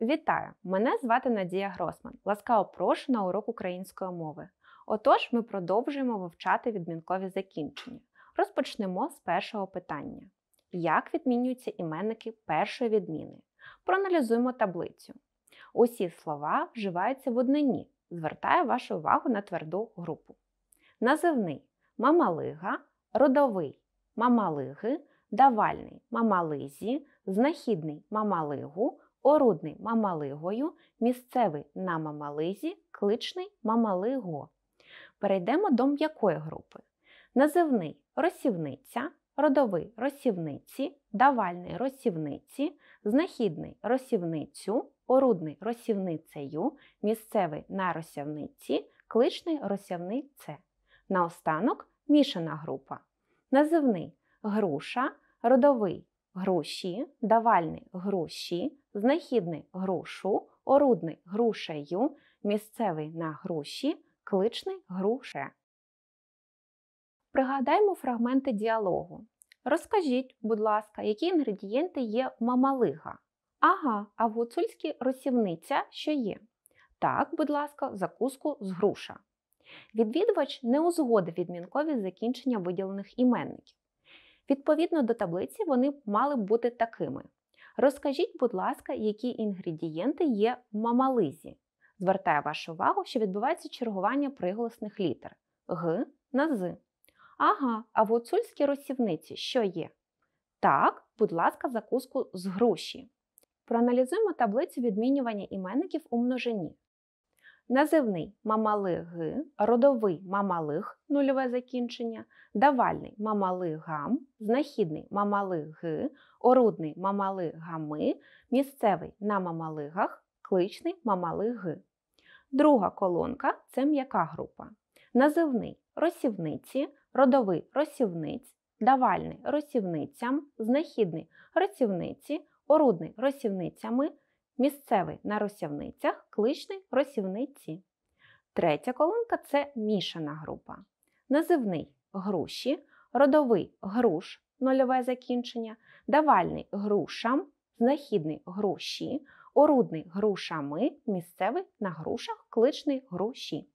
Вітаю! Мене звати Надія Гросман. Ласкаво прошу на урок української мови. Отож, ми продовжуємо вивчати відмінкові закінчення. Розпочнемо з першого питання: як відмінюються іменники першої відміни? Проаналізуємо таблицю. Усі слова вживаються в однині. Звертаю вашу увагу на тверду групу. Називний мамалига, родовий мамалиги, давальний мамализі, знахідний мамалигу. Орудний мамалигою, місцевий на мамализі, кличний мамалиго. Перейдемо до м'якої групи. Називний розсівниця, родовий росівниці, давальний росівниці, знахідний росівницю, орудний росівницею, місцевий на росівниці, кличний розсівнице. Наостанок мішана група. Називний груша, родовий гроші, давальний гроші, знахідний грошу, орудний грушею, місцевий на гроші, кличний груше. Пригадаймо фрагменти діалогу. Розкажіть, будь ласка, які інгредієнти є в мамалига? Ага, а в гуцульській розсівниця що є? Так, будь ласка, закуску з груша. Відвідувач не узгодив відмінкові закінчення виділених іменників. Відповідно до таблиці, вони мали б бути такими. Розкажіть, будь ласка, які інгредієнти є в мамализі. Звертаю вашу увагу, що відбувається чергування приголосних літер Г на З. Ага, а в гуцульській розсівниці що є? Так, будь ласка, закуску з груші. Проаналізуємо таблицю відмінювання іменників у множині називний мамалиги, родовий мамалиг, нульове закінчення, давальний мамалигам, знахідний мамалиги, орудний мамалигами, місцевий на мамалигах, кличний мамалиги. Друга колонка це м'яка група. Називний росівниці, родовий росівниць, давальний росівницям, знахідний росівниці, орудний росівницями. Місцевий на росівницях, кличний росівниці. Третя колонка це мішана група. Називний груші, родовий груш, нульове закінчення, давальний грушам, знахідний груші, орудний грушами, місцевий на грушах, кличний груші.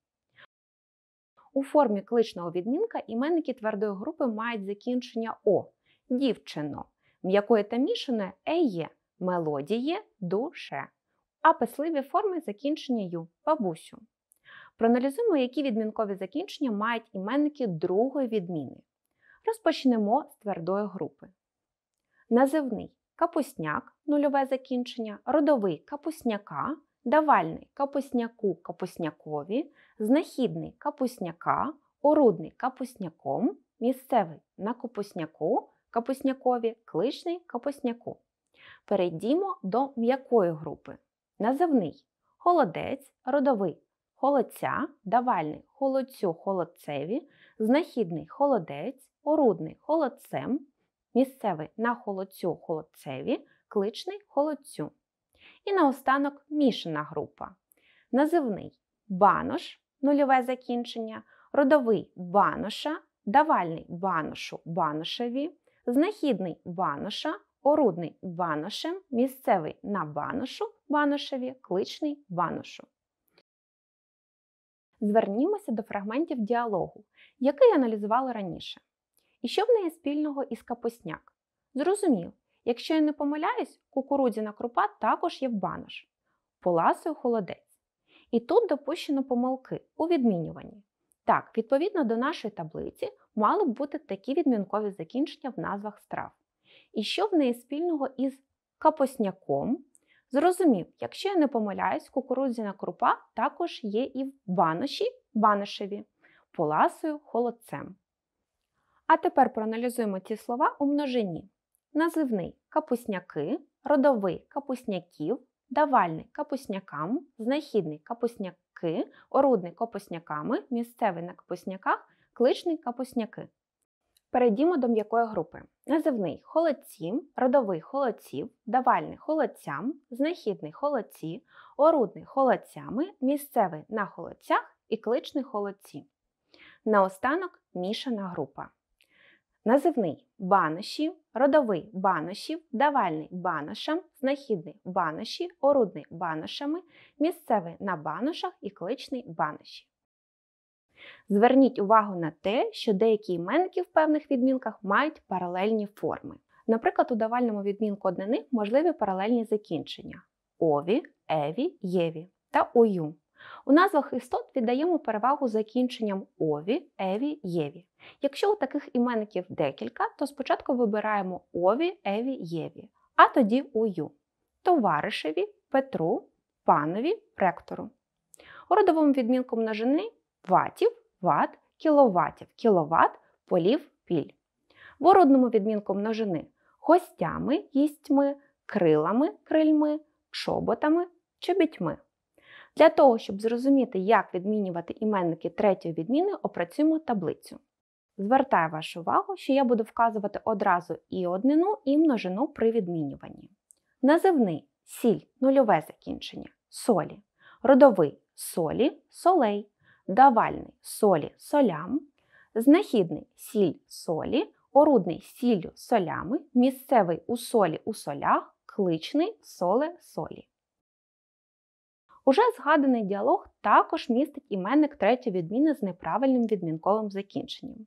У формі кличного відмінка іменники твердої групи мають закінчення О, дівчино, м'якої та мішане еє мелодії душе, а писливі форми закінчення ю бабусю. Проаналізуємо, які відмінкові закінчення мають іменники другої відміни. Розпочнемо з твердої групи. Називний капусняк нульове закінчення, родовий капусняка, давальний капусняку капуснякові, знахідний капусняка, орудний капусняком, місцевий на капусняку, капуснякові, кличний капусняку. Перейдімо до м'якої групи. Називний холодець, родовий холодця, давальний холодцю холодцеві, знахідний холодець, орудний холодцем, місцевий на холодцю холодцеві, кличний холодцю. І наостанок мішана група. Називний банош, нульове закінчення, родовий баноша, давальний баношу баношеві, знахідний баноша, Орудний ваношем, місцевий на ваношу, ваношеві, кличний ваношу. Звернімося до фрагментів діалогу, який аналізували раніше. І що в неї спільного із капусняк? Зрозумів, якщо я не помиляюсь, кукурудзяна крупа також є в банош. Поласою холодець. І тут допущено помилки у відмінюванні. Так, відповідно до нашої таблиці мали б бути такі відмінкові закінчення в назвах страв. І що в неї спільного із капосняком? Зрозумів, якщо я не помиляюсь, кукурудзяна крупа також є і в баноші, баношеві, поласою, холодцем. А тепер проаналізуємо ці слова у множині. Називний капусняки, родовий капусняків, давальний капуснякам, знахідний капусняки, орудний капусняками, місцевий на капусняках, кличний капусняки. Перейдімо до м'якої групи. Називний холодці, родовий холодців, давальний холодцям, знахідний холодці, орудний холодцями, місцевий на холодцях і кличний холодці. Наостанок мішана група. Називний баноші, родовий баношів, давальний баношам, знахідний баноші, орудний баношами, місцевий на баношах і кличний баноші. Зверніть увагу на те, що деякі іменники в певних відмінках мають паралельні форми. Наприклад, у давальному відмінку однини можливі паралельні закінчення ові, еві, єві та ою. У назвах істот віддаємо перевагу закінченням ові, еві, єві. Якщо у таких іменників декілька, то спочатку вибираємо ові, еві, єві, а тоді ою, товаришеві, Петру, панові, ректору. У відмінком відмінку множини ватів, ват, кіловатів, кіловат, полів, піль. В орудному відмінку множини гостями їстьми, крилами крильми, чоботами чобітьми. Для того, щоб зрозуміти, як відмінювати іменники третьої відміни, опрацюємо таблицю. Звертаю вашу увагу, що я буду вказувати одразу і однину, і множину при відмінюванні. Називний сіль нульове закінчення солі. Родовий солі солей давальний солі солям, знахідний сіль солі, орудний сіллю солями, місцевий у солі у солях, кличний соле солі. Уже згаданий діалог також містить іменник третьої відміни з неправильним відмінковим закінченням.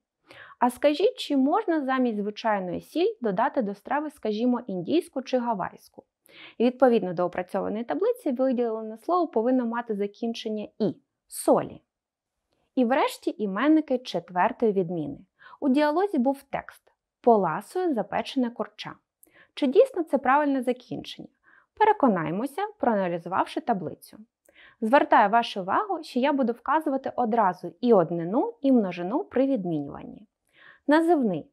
А скажіть, чи можна замість звичайної сіль додати до страви, скажімо, індійську чи гавайську? І відповідно до опрацьованої таблиці виділене слово повинно мати закінчення і солі. І врешті іменники четвертої відміни. У діалозі був текст Поласує запечене корча. Чи дійсно це правильне закінчення? Переконаймося, проаналізувавши таблицю. Звертаю вашу увагу, що я буду вказувати одразу і однину, і множину при відмінюванні. Називний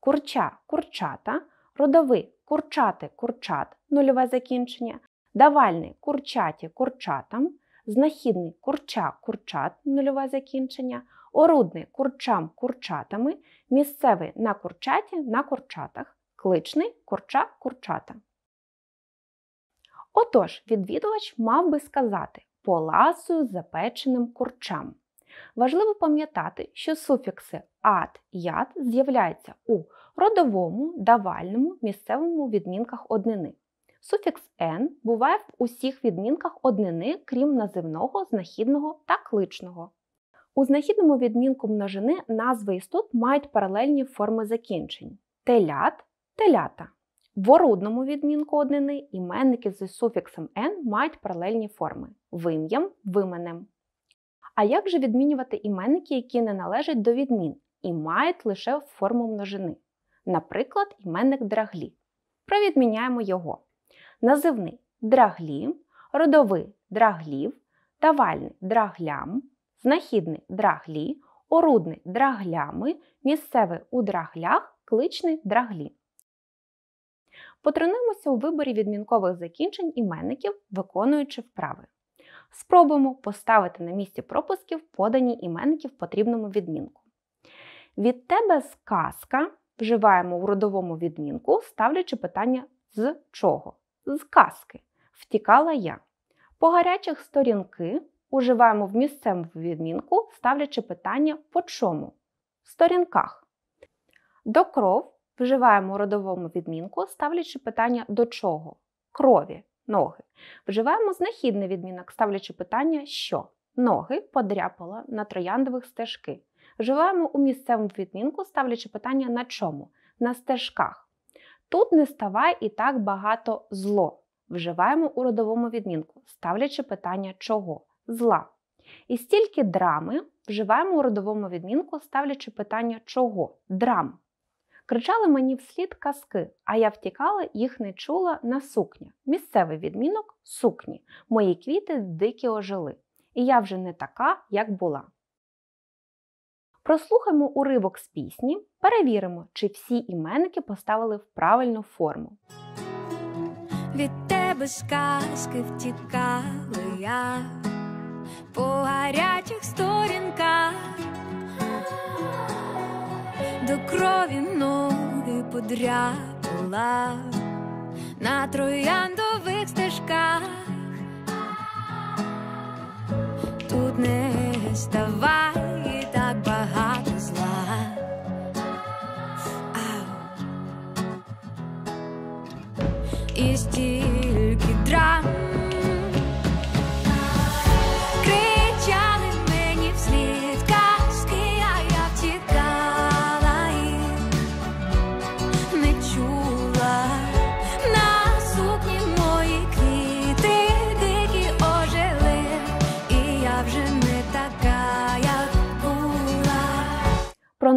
курча курчата, родовий курчати курчат нульове закінчення, давальний курчаті курчатам, знахідний курча курчат, нульове закінчення, орудний курчам курчатами, місцевий на курчаті на курчатах, кличний курча курчата. Отож, відвідувач мав би сказати поласую запеченим курчам. Важливо пам'ятати, що суфікси ад яд з'являються у родовому, давальному, місцевому відмінках однини. Суфікс n буває в усіх відмінках однини, крім називного, знахідного та кличного. У знахідному відмінку множини назви істот мають паралельні форми закінчень телят, телята. В орудному відмінку однини іменники з суфіксом n мають паралельні форми вим'ям, вименем. А як же відмінювати іменники, які не належать до відмін і мають лише форму множини? Наприклад, іменник драглі. Провідміняємо його називний драглі, родовий драглів, тавальний драглям, знахідний драглі, орудний драглями, місцевий у драглях, кличний драглі. Потренуємося у виборі відмінкових закінчень іменників, виконуючи вправи. Спробуємо поставити на місці пропусків подані іменники в потрібному відмінку. Від тебе сказка вживаємо в родовому відмінку, ставлячи питання з чого з казки Втікала я. По гарячих сторінки уживаємо в місцеву відмінку, ставлячи питання по чому? В сторінках. До кров вживаємо родовому відмінку, ставлячи питання до чого? Крові ноги. Вживаємо знахідний відмінок, ставлячи питання, що ноги подряпала на трояндових стежки. Вживаємо у місцевому відмінку, ставлячи питання на чому? На стежках. Тут не ставай і так багато зло. Вживаємо у родовому відмінку, ставлячи питання чого? Зла. І стільки драми вживаємо у родовому відмінку, ставлячи питання чого? Драм. Кричали мені вслід казки, а я втікала, їх не чула на сукня. Місцевий відмінок сукні. Мої квіти дикі ожили. І я вже не така, як була. Прослухаймо уривок з пісні, перевіримо, чи всі іменники поставили в правильну форму. Від тебе сказки втікали я по гарячих сторінках, до крові ноги подряпала на трояндових стежках. Тут не став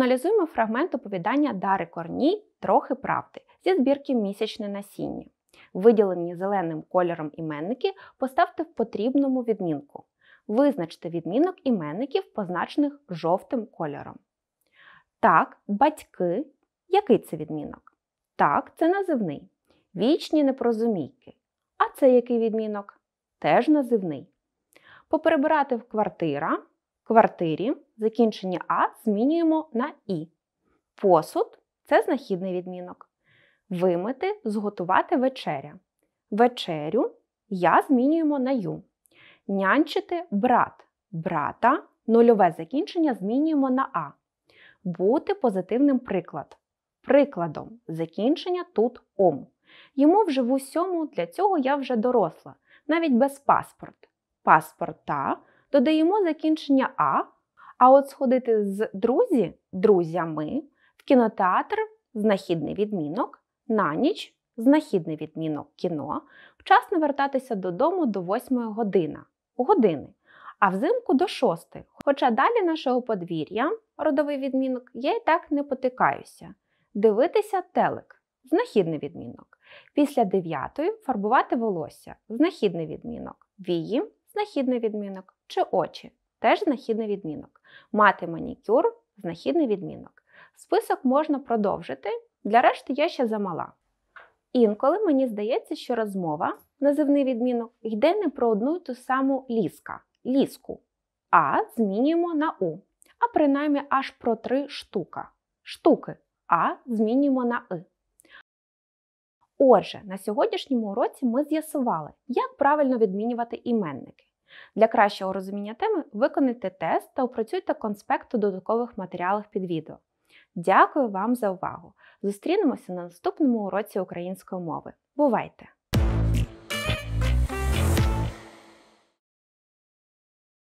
Проаналізуємо фрагмент оповідання Дари корні Трохи правди зі збірки Місячне насіння. Виділені зеленим кольором іменники поставте в потрібному відмінку. Визначте відмінок іменників, позначених жовтим кольором. Так, батьки. Який це відмінок? Так, це називний. Вічні непрозумійки. А це який відмінок? Теж називний. Поперебирати в квартира квартирі закінчення А змінюємо на І. Посуд це знахідний відмінок. Вимити, зготувати вечеря. Вечерю я змінюємо на Ю. Нянчити брат. Брата нульове закінчення змінюємо на А. Бути позитивним приклад. Прикладом закінчення тут ом. Йому вже в усьому для цього я вже доросла, навіть без паспорт. Паспорта додаємо закінчення А, а от сходити з друзі друзями в кінотеатр знахідний відмінок, на ніч знахідний відмінок кіно, вчасно вертатися додому до 8 година, години, а взимку до 6. Хоча далі нашого подвір'я, родовий відмінок, я і так не потикаюся. Дивитися телек. Знахідний відмінок. Після дев'ятої фарбувати волосся, знахідний відмінок, вії, знахідний відмінок чи очі теж знахідний відмінок. Мати манікюр знахідний відмінок. Список можна продовжити, для решти я ще замала. Інколи мені здається, що розмова, називний відмінок, йде не про одну й ту саму ліска ліску. А змінюємо на У. А принаймні аж про три штука. Штуки А змінюємо на И. Отже, на сьогоднішньому уроці ми з'ясували, як правильно відмінювати іменники. Для кращого розуміння теми виконайте тест та опрацюйте конспект у додаткових матеріалах під відео. Дякую вам за увагу! Зустрінемося на наступному уроці української мови. Бувайте!